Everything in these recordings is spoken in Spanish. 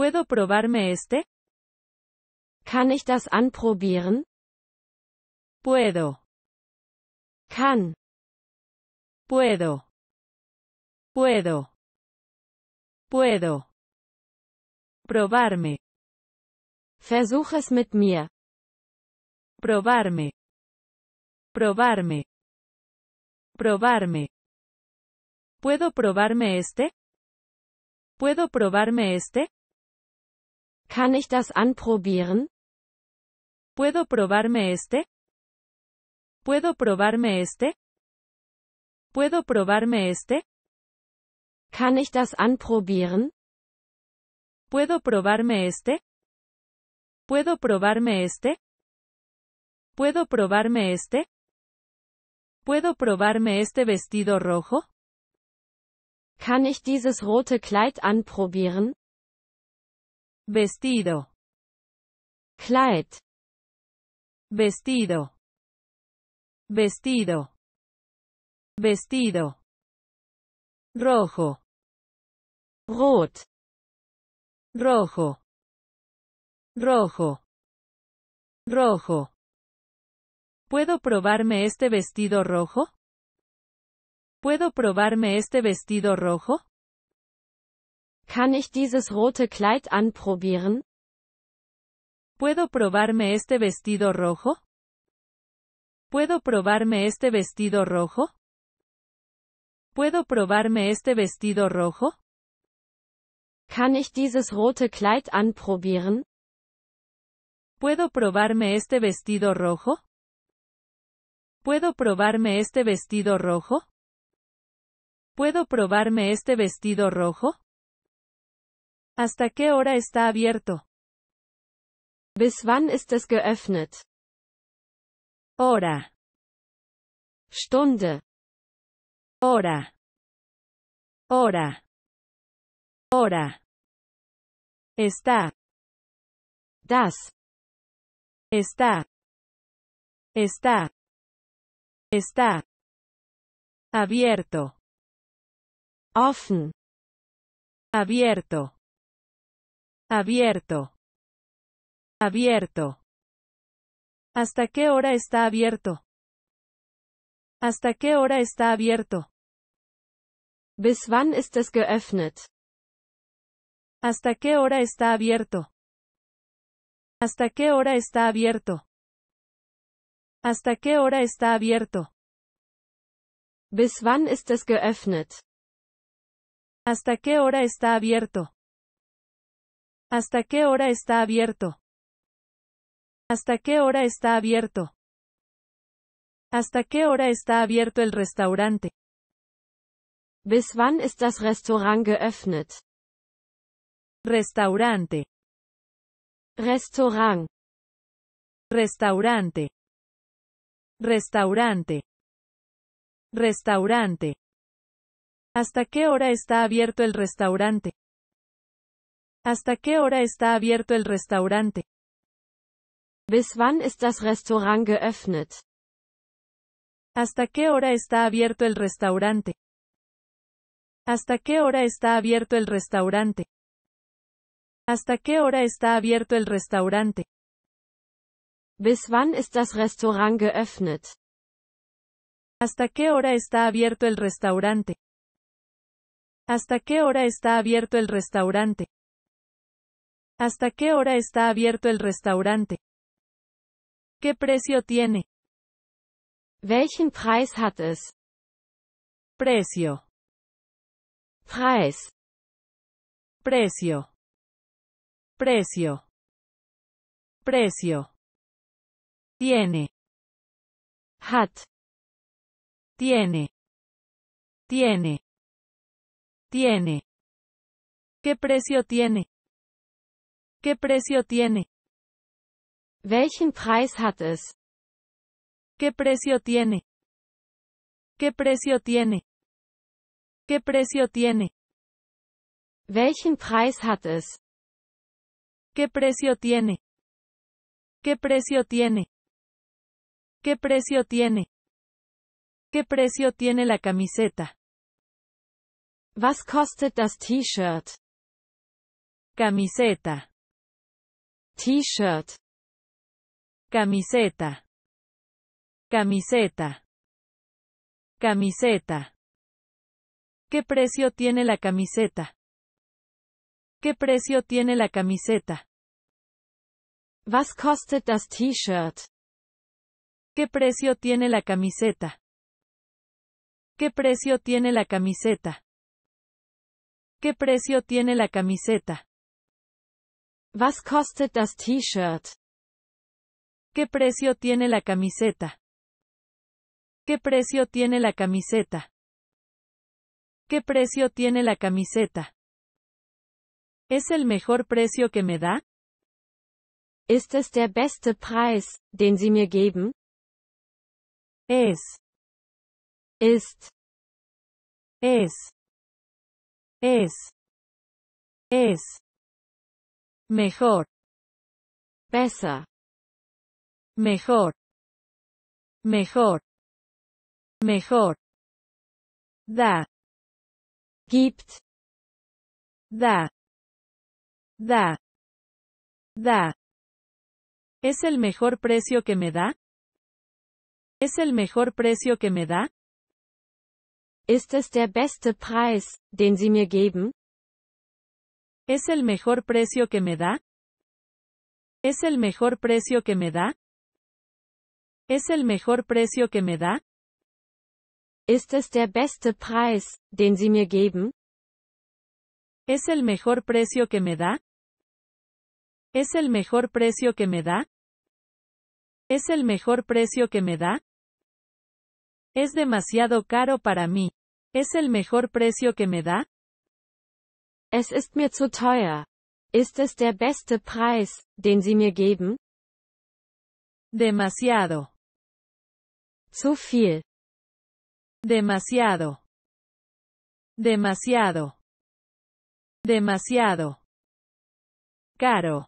¿Puedo probarme este? can ich das anprobieren? Puedo. Kann. Puedo. Puedo. Puedo. Probarme. Versuch es mit mir. Probarme. Probarme. Probarme. ¿Puedo probarme este? ¿Puedo probarme este? Kann ich das anprobieren? ¿Puedo probarme este? ¿Puedo probarme este? ¿Puedo probarme este? Kann ich das anprobieren? ¿Puedo probarme este? ¿Puedo probarme este? ¿Puedo probarme este? ¿Puedo probarme este vestido rojo? Kann ich dieses rote Kleid anprobieren? vestido, Kleid, vestido, vestido, vestido, rojo, rot, rojo, rojo, rojo. ¿Puedo probarme este vestido rojo? ¿Puedo probarme este vestido rojo? Kann ich dieses rote Kleid anprobieren? ¿Puedo probarme este vestido rojo? ¿Puedo probarme este vestido rojo? ¿Puedo probarme este vestido rojo? Kann ich dieses rote Kleid anprobieren? ¿Puedo probarme este vestido rojo? ¿Puedo probarme este vestido rojo? ¿Puedo probarme este vestido rojo? ¿Hasta qué hora está abierto? Bis wann ist es geöffnet? Hora. Stunde. Hora. Hora. Hora. Está. Das. Está. Está. Está. Abierto. Offen. Abierto. Abierto. Abierto. ¿Hasta qué hora está abierto? ¿Hasta qué hora está abierto? Bis wann ist es geöffnet? ¿Hasta qué hora está abierto? ¿Hasta qué hora está abierto? ¿Hasta qué hora está abierto? Bis wann ist es geöffnet? ¿Hasta qué hora está abierto? ¿Hasta qué hora está abierto? ¿Hasta qué hora está abierto? ¿Hasta qué hora está abierto el restaurante? Bis wann ist das Restaurant geöffnet? Restaurante. Restaurante. Restaurante. Restaurante. ¿Hasta qué hora está abierto el restaurante? ¿Hasta qué hora está abierto el restaurante? Bis wann ist das Restaurant geöffnet? ¿Hasta qué hora está abierto el restaurante? ¿Hasta qué hora está abierto el restaurante? ¿Hasta qué hora está abierto el restaurante? Bis wann ist ¿Hasta qué hora está abierto el restaurante? ¿Hasta qué hora está abierto el restaurante? ¿Hasta qué hora está abierto el restaurante? ¿Qué precio tiene? Welchen Preis hat es? Precio. Preis. Precio. Precio. Precio. Tiene. Hat. Tiene. Tiene. Tiene. ¿Qué precio tiene? ¿Qué precio tiene? ¿Qué precio tiene? ¿Qué precio tiene? ¿Qué precio tiene? ¿Qué precio tiene? ¿Qué precio tiene? ¿Qué precio tiene? ¿Qué precio tiene la camiseta? Was kostet das T-Shirt? Camiseta. T-shirt. Camiseta. Camiseta. Camiseta. ¿Qué precio tiene la camiseta? ¿Qué precio tiene la camiseta? T-Shirt? ¿Qué precio tiene la camiseta? ¿Qué precio tiene la camiseta? ¿Qué precio tiene la camiseta? t ¿Qué precio tiene la camiseta? ¿Qué precio tiene la camiseta? ¿Qué precio tiene la camiseta? ¿Es el mejor precio que me da? es der beste Preis, den Sie mir geben? Es. Ist. Es. Es. Es mejor, pesa, mejor, mejor, mejor, da, gibt, da, da, da. ¿Es el mejor precio que me da? ¿Es el mejor precio que me da? Ist es der beste Preis, den Sie mir geben? ¿Es el mejor precio que me da? ¿Es el mejor precio que me da? ¿Es el mejor precio que me da? ¿Es el mejor precio que me da? ¿Es el mejor precio que me da? Es demasiado caro para mí. ¿Es el mejor precio que me da? Es ist mir zu teuer. Ist es der beste Preis, den Sie mir geben? Demasiado. Zu viel. Demasiado. Demasiado. Demasiado. Caro.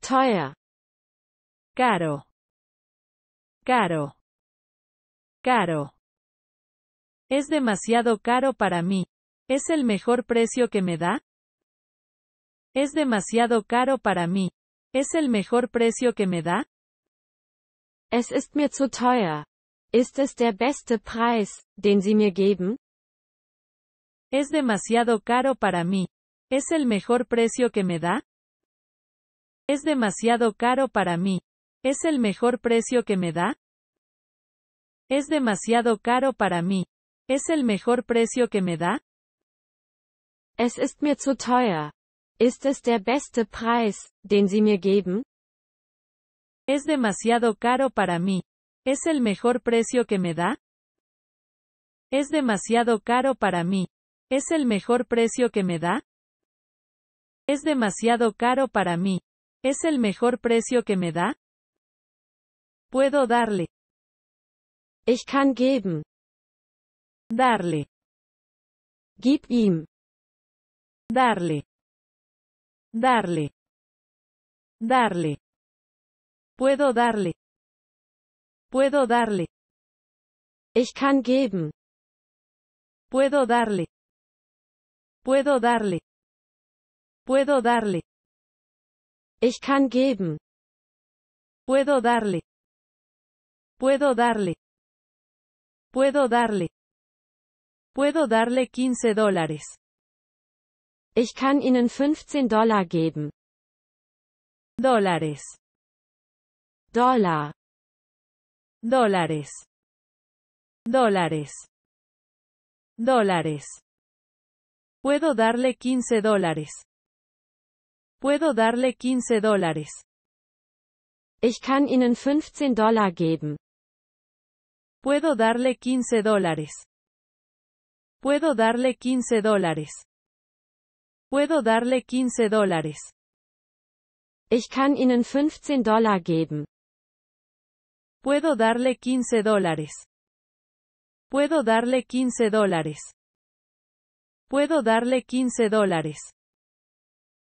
Teuer. Caro. Caro. Caro. Es demasiado caro para mí. ¿Es el mejor precio que me da? Es demasiado caro para mí. ¿Es el mejor precio que me da? Es ist mir zu teuer. Ist es der beste Preis, den Sie mir geben? Es demasiado caro para mí. ¿Es el mejor precio que me da? Es demasiado caro para mí. ¿Es el mejor precio que me da? Es demasiado caro para mí. ¿Es el mejor precio que me da? Es ist mir zu teuer. Ist es der beste Preis, den Sie mir geben? Es demasiado caro para mí. ¿Es el mejor precio que me da? Es demasiado caro para mí. ¿Es el mejor precio que me da? Es demasiado caro para mí. ¿Es el mejor precio que me da? Puedo darle. Ich kann geben. Darle. Gib ihm darle, darle, darle. Puedo darle. Puedo darle. Ich kann geben. Puedo darle. Puedo darle. Puedo darle. Ich kann geben. Puedo darle. Puedo darle. Puedo darle. Puedo darle 15 dólares. Ich kann Ihnen 15 Dollar geben. Dólares. Dollar. Dólares. Dólares. Dólares. Puedo darle 15 dólares. Puedo darle 15 dólares. Ich kann Ihnen 15 Dollar geben. Puedo darle 15 dólares. Puedo darle 15 dólares. Puedo darle 15 dólares. Ich kann Ihnen 15 Dollar geben. Puedo darle 15 dólares. Puedo darle 15 dólares. Puedo darle 15 dólares.